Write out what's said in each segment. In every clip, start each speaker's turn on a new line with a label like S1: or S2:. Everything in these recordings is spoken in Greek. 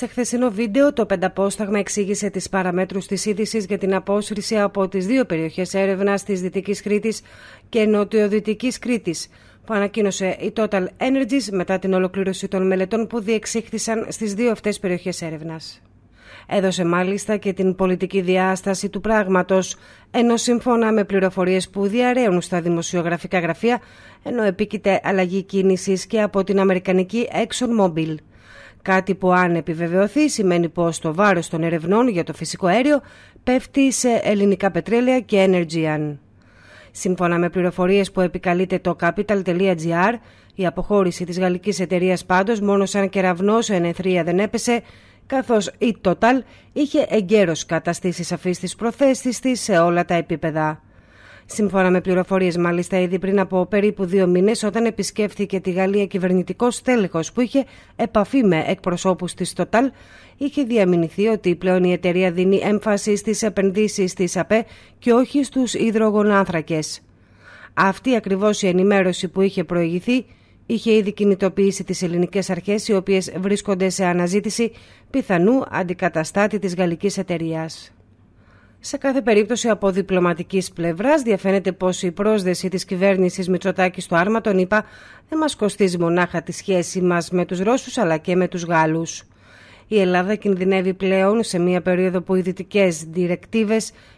S1: σε χθεσινό βίντεο, το Πενταπόσταγμα εξήγησε τις παραμέτρους της είδησης για την απόσυρση από τις δύο περιοχές έρευνας της Δυτικής Κρήτης και Νοτιοδυτικής Κρήτης, που ανακοίνωσε η Total Energies μετά την ολοκλήρωση των μελετών που διεξήχθησαν στις δύο αυτές περιοχές έρευνας. Έδωσε μάλιστα και την πολιτική διάσταση του πράγματος, ενώ σύμφωνα με πληροφορίες που διαραίουν στα δημοσιογραφικά γραφεία, ενώ επίκειται αλλαγή κίνησης και από την Αμερικανική ExxonMobil. Κάτι που αν επιβεβαιωθεί σημαίνει πως το βάρος των ερευνών για το φυσικό αέριο πέφτει σε ελληνικά πετρέλαια και Energy Σύμφωνα με πληροφορίες που επικαλείται το capital.gr, η αποχώρηση της γαλλικής εταιρείας πάντως μόνο σαν κεραυνός εν ενεθρία δεν έπεσε, καθώς η Total είχε εγκαίρως καταστήσει σαφείς τις προθέσεις της σε όλα τα επίπεδα. Σύμφωνα με πληροφορίες, μάλιστα, ήδη πριν από περίπου δύο μήνες, όταν επισκέφθηκε τη Γαλλία κυβερνητικός στέλεχος που είχε επαφή με εκπροσώπους της Total, είχε διαμηνηθεί ότι πλέον η εταιρεία δίνει έμφαση στις επενδύσεις της ΑΠΕ και όχι στους υδρογονάνθρακε. Αυτή ακριβώς η ενημέρωση που είχε προηγηθεί είχε ήδη κινητοποιήσει τις ελληνικές αρχές οι οποίες βρίσκονται σε αναζήτηση πιθανού αντικαταστάτη της γαλλικής εταιρείας. Σε κάθε περίπτωση, από διπλωματικής πλευράς, διαφαίνεται πως η πρόσδεση της κυβέρνησης Μητσοτάκης στο άρμα τον ΗΠΑ δεν μας κοστίζει μονάχα τη σχέση μας με τους Ρώσους αλλά και με τους Γάλλους. Η Ελλάδα κινδυνεύει πλέον σε μια περίοδο που οι δυτικές διρεκτίβες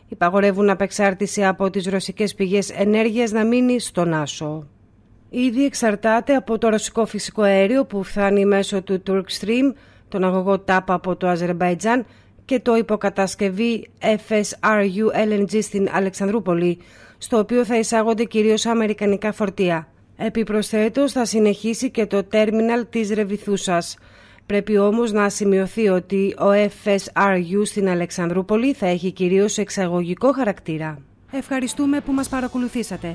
S1: υπαγορεύουν απεξάρτηση από τις ρωσικές πηγές ενέργειας να μείνει στον Άσο. Ήδη εξαρτάται από το ρωσικό φυσικό αέριο που φτάνει μέσω του Turk Stream, τον αγωγό ΤΑΠ από το Αζερμπαϊτζάν και το υποκατασκευή FSRU LNG στην Αλεξανδρούπολη, στο οποίο θα εισάγονται κυρίως αμερικανικά φορτία. Επιπροσθέτως θα συνεχίσει και το τέρμιναλ της Ρεβιθούσας. Πρέπει όμως να σημειωθεί ότι ο FSRU στην Αλεξανδρούπολη θα έχει κυρίως εξαγωγικό χαρακτήρα. Ευχαριστούμε που μας παρακολουθήσατε.